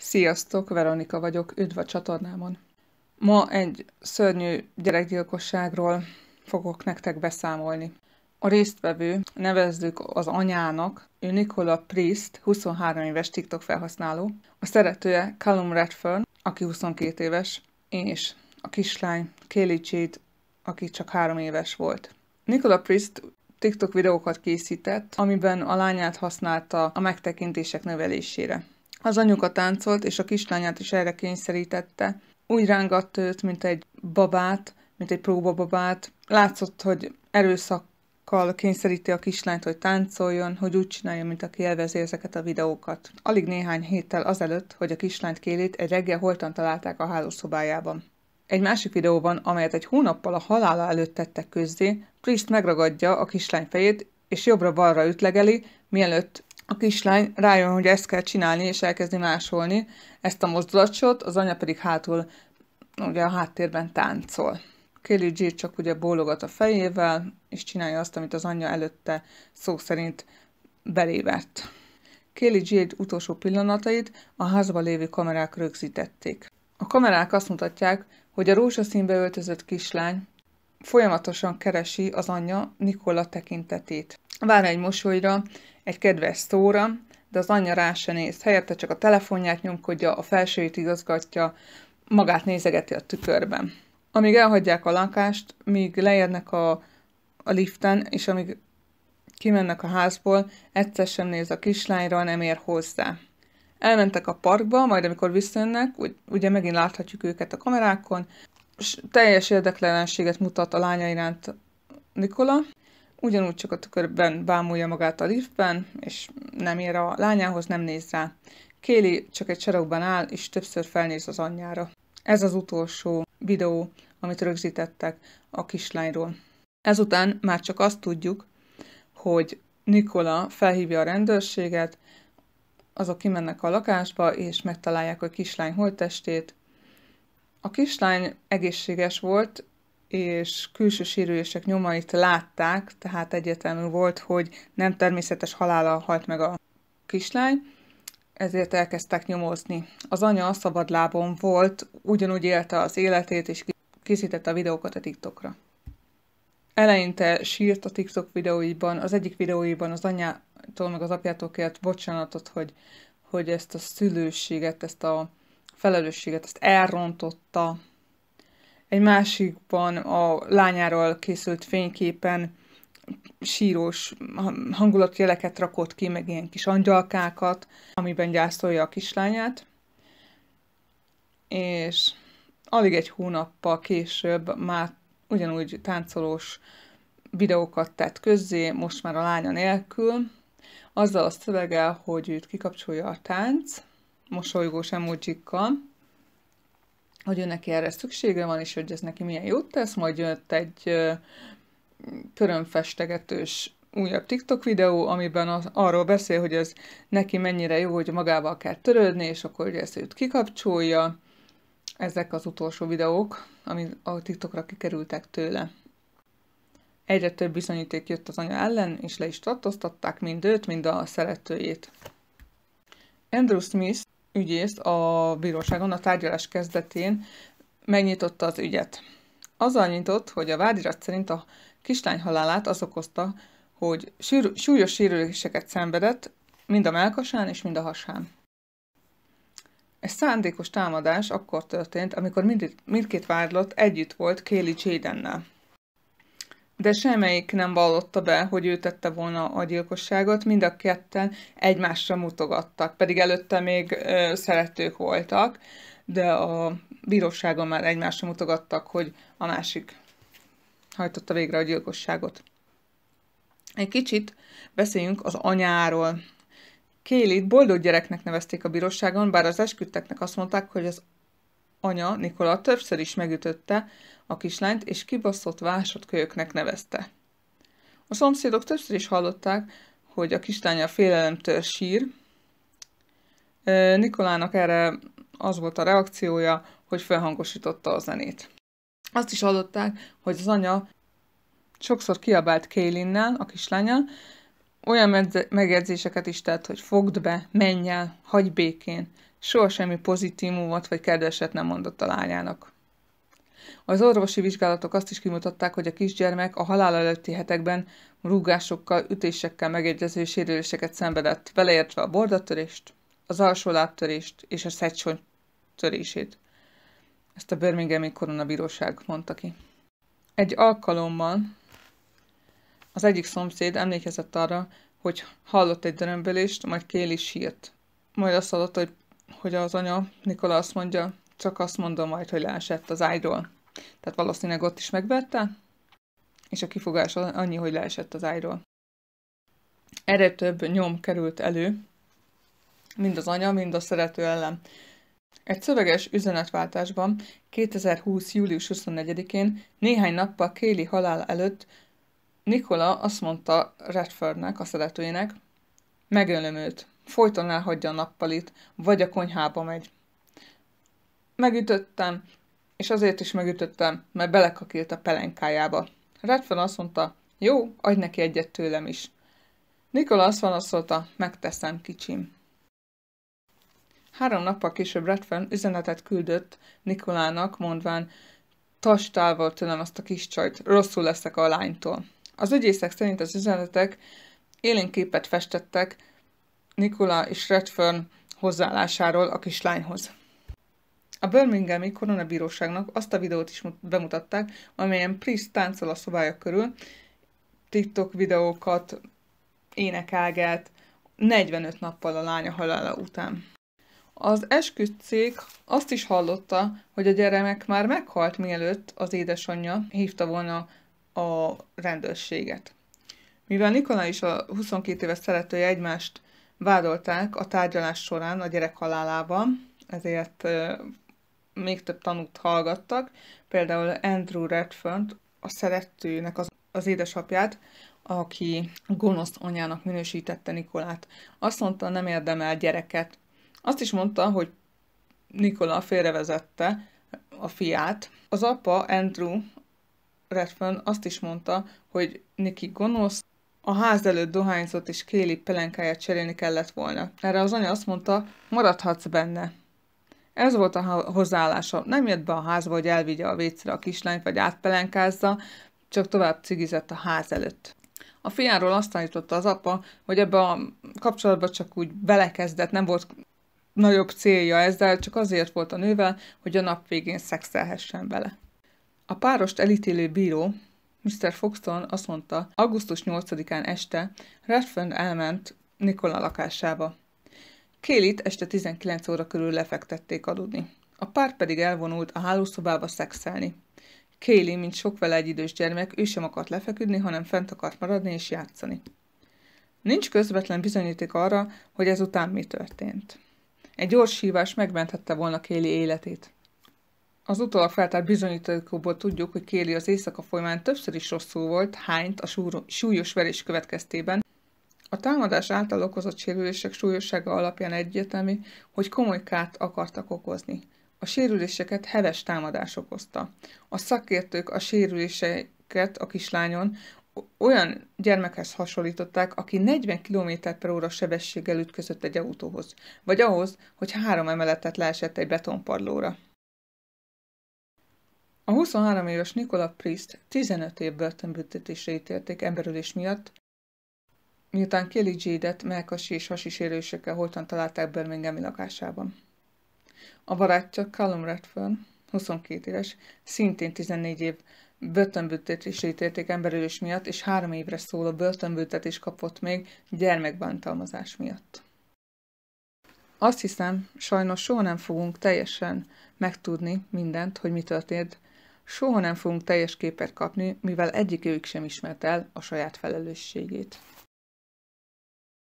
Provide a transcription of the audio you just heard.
Sziasztok, Veronika vagyok, üdv a csatornámon! Ma egy szörnyű gyerekgyilkosságról fogok nektek beszámolni. A résztvevő, nevezzük az anyának, ő Nikola Priest, 23 éves TikTok felhasználó, a szeretője Callum Redfern, aki 22 éves, és a kislány Kelly Jade, aki csak 3 éves volt. Nikola Priest TikTok videókat készített, amiben a lányát használta a megtekintések növelésére. Az anyuka táncolt, és a kislányát is erre kényszerítette. Úgy rángatta őt, mint egy babát, mint egy próbababát. Látszott, hogy erőszakkal kényszeríti a kislányt, hogy táncoljon, hogy úgy csinálja, mint aki élvezi ezeket a videókat. Alig néhány héttel azelőtt, hogy a kislányt kélét egy reggel holtan találták a hálószobájában. Egy másik videóban, amelyet egy hónappal a halála előtt tettek közzé, Priest megragadja a kislány fejét, és jobbra-balra ütlegeli, mielőtt a kislány rájön, hogy ezt kell csinálni, és elkezdi másolni ezt a mozdulatsot, az anya pedig hátul, ugye a háttérben táncol. Kelly G csak ugye bólogat a fejével, és csinálja azt, amit az anyja előtte szó szerint belévett. Kelly G utolsó pillanatait a házban lévő kamerák rögzítették. A kamerák azt mutatják, hogy a rózsaszínbe öltözött kislány folyamatosan keresi az anyja Nikola tekintetét. Vár egy mosolyra, egy kedves szóra, de az anyja rá se néz. Helyette csak a telefonját nyomkodja, a felsőjét igazgatja, magát nézegeti a tükörben. Amíg elhagyják a lakást, míg leérnek a, a liften, és amíg kimennek a házból, egyszer sem néz a kislányra, nem ér hozzá. Elmentek a parkba, majd amikor visszajönnek, ugye megint láthatjuk őket a kamerákon, és teljes érdeklenséget mutat a lánya iránt Nikola, ugyanúgy csak a tükörben bámulja magát a liftben, és nem ér a lányához, nem néz rá. Kéli csak egy sarokban áll, és többször felnéz az anyjára. Ez az utolsó videó, amit rögzítettek a kislányról. Ezután már csak azt tudjuk, hogy Nikola felhívja a rendőrséget, azok kimennek a lakásba, és megtalálják a kislány holttestét. A kislány egészséges volt, és külső sérülések nyomait látták, tehát egyetemű volt, hogy nem természetes halála halt meg a kislány, ezért elkezdtek nyomozni. Az anya a szabadlábon volt, ugyanúgy élte az életét, és készítette a videókat a TikTokra. Eleinte sírt a TikTok videóiban, az egyik videóiban az anyától meg az apjától kért bocsánatot, hogy, hogy ezt a szülőséget, ezt a felelősséget, ezt elrontotta, egy másikban a lányáról készült fényképen sírós hangulatjeleket rakott ki, meg ilyen kis angyalkákat, amiben gyászolja a kislányát. És alig egy hónappal később már ugyanúgy táncolós videókat tett közzé, most már a lánya nélkül, azzal a szöveggel, hogy őt kikapcsolja a tánc, mosolygós emojikkal, hogy önnek neki erre szüksége van, és hogy ez neki milyen jót tesz, majd jött egy körömfestegetős újabb TikTok videó, amiben az, arról beszél, hogy ez neki mennyire jó, hogy magával kell törődni, és akkor ugye ezt őt kikapcsolja. Ezek az utolsó videók, ami a TikTokra kikerültek tőle. Egyre több bizonyíték jött az anya ellen, és le is tartóztatták mind őt, mind a szeretőjét. Andrew Smith ügyészt a bíróságon a tárgyalás kezdetén megnyitotta az ügyet. Azzal nyitott, hogy a vádirat szerint a kislány halálát az okozta, hogy súlyos sérüléseket szenvedett, mind a melkasán és mind a hasán. Egy szándékos támadás akkor történt, amikor mindkét vádlott együtt volt Kéli Jadennel de semmelyik nem vallotta be, hogy ő tette volna a gyilkosságot, mind a ketten egymásra mutogattak, pedig előtte még ö, szeretők voltak, de a bíróságon már egymásra mutogattak, hogy a másik hajtotta végre a gyilkosságot. Egy kicsit beszéljünk az anyáról. Kélit boldog gyereknek nevezték a bíróságon, bár az esküdteknek azt mondták, hogy az anya Nikola többször is megütötte a kislányt, és kibaszott vásodkölyöknek nevezte. A szomszédok többször is hallották, hogy a kislánya félelemtől sír. Nikolának erre az volt a reakciója, hogy felhangosította a zenét. Azt is hallották, hogy az anya sokszor kiabált Kélinnel, a kislánya olyan megjegyzéseket is tett, hogy fogd be, menj el, hagyj békén, Soha semmi pozitívumot vagy kedveset nem mondott a lányának. Az orvosi vizsgálatok azt is kimutatták, hogy a kisgyermek a halál előtti hetekben rúgásokkal, ütésekkel megegyező sérüléseket szenvedett, beleértve a bordatörést, az alsó lábtörést és a szegcsony törését. Ezt a Birminghami koronabíróság mondta ki. Egy alkalommal az egyik szomszéd emlékezett arra, hogy hallott egy dörömbölést, majd Kéli sírt. Majd azt hallotta, hogy hogy az anya Nikola azt mondja, csak azt mondom majd, hogy leesett az ágyról. Tehát valószínűleg ott is megverte, és a kifogás annyi, hogy leesett az ágyról. Erre több nyom került elő, mind az anya, mind a szerető ellen. Egy szöveges üzenetváltásban 2020. július 24-én, néhány nappal Kéli halál előtt Nikola azt mondta Redfordnek, a szeretőjének, megölöm őt folyton elhagyja a nappalit, vagy a konyhába megy. Megütöttem, és azért is megütöttem, mert belekakilt a pelenkájába. Redfern azt mondta, jó, adj neki egyet tőlem is. Nikola azt válaszolta, megteszem kicsim. Három nappal később Redfern üzenetet küldött Nikolának, mondván, tass távol tőlem azt a kis csajt, rosszul leszek a lánytól. Az ügyészek szerint az üzenetek élénképet képet festettek Nikola és Redfern hozzáállásáról a kislányhoz. A Birminghami koronabíróságnak azt a videót is bemutatták, amelyen Priest táncol a szobája körül, TikTok videókat énekelget 45 nappal a lánya halála után. Az esküdtszék azt is hallotta, hogy a gyermek már meghalt, mielőtt az édesanyja hívta volna a rendőrséget. Mivel Nikola és a 22 éves szeretője egymást vádolták a tárgyalás során a gyerek halálában, ezért még több tanút hallgattak, például Andrew redford a szeretőnek az, az édesapját, aki gonosz anyának minősítette Nikolát. Azt mondta, nem érdemel gyereket. Azt is mondta, hogy Nikola félrevezette a fiát. Az apa, Andrew Redfern azt is mondta, hogy Niki gonosz, a ház előtt dohányzott és Kéli pelenkáját cserélni kellett volna. Erre az anya azt mondta, maradhatsz benne. Ez volt a hozzáállása. Nem jött be a házba, hogy elvigye a vécre a kislányt, vagy átpelenkázza, csak tovább cigizett a ház előtt. A fiáról azt állította az apa, hogy ebbe a kapcsolatba csak úgy belekezdett, nem volt nagyobb célja ezzel, csak azért volt a nővel, hogy a nap végén szexelhessen vele. A párost elítélő bíró Mr. Foxton azt mondta, augusztus 8-án este Redfern elment Nikola lakásába. Kélit este 19 óra körül lefektették aludni. A pár pedig elvonult a hálószobába szexelni. Kéli, mint sok vele egy idős gyermek, ő sem akart lefeküdni, hanem fent akart maradni és játszani. Nincs közvetlen bizonyíték arra, hogy ezután mi történt. Egy gyors hívás megmenthette volna Kéli életét. Az utólag feltárt bizonyítékokból tudjuk, hogy Kéli az éjszaka folyamán többször is rosszul volt, hányt a súlyos verés következtében. A támadás által okozott sérülések súlyossága alapján egyértelmű, hogy komoly kárt akartak okozni. A sérüléseket heves támadás okozta. A szakértők a sérüléseket a kislányon olyan gyermekhez hasonlították, aki 40 km per óra sebességgel ütközött egy autóhoz, vagy ahhoz, hogy három emeletet leesett egy betonpadlóra. A 23 éves Nikola Priest 15 év börtönbüntetésre ítélték emberülés miatt, miután Kelly Jade-et melkasi és hasi sérülésekkel holtan találták Birminghami lakásában. A barátja Callum Redfern, 22 éves, szintén 14 év börtönbüntetésre ítélték emberülés miatt, és három évre szóló börtönbüntetés kapott még gyermekbántalmazás miatt. Azt hiszem, sajnos soha nem fogunk teljesen megtudni mindent, hogy mi történt Soha nem fogunk teljes képet kapni, mivel egyikőjük sem ismert el a saját felelősségét.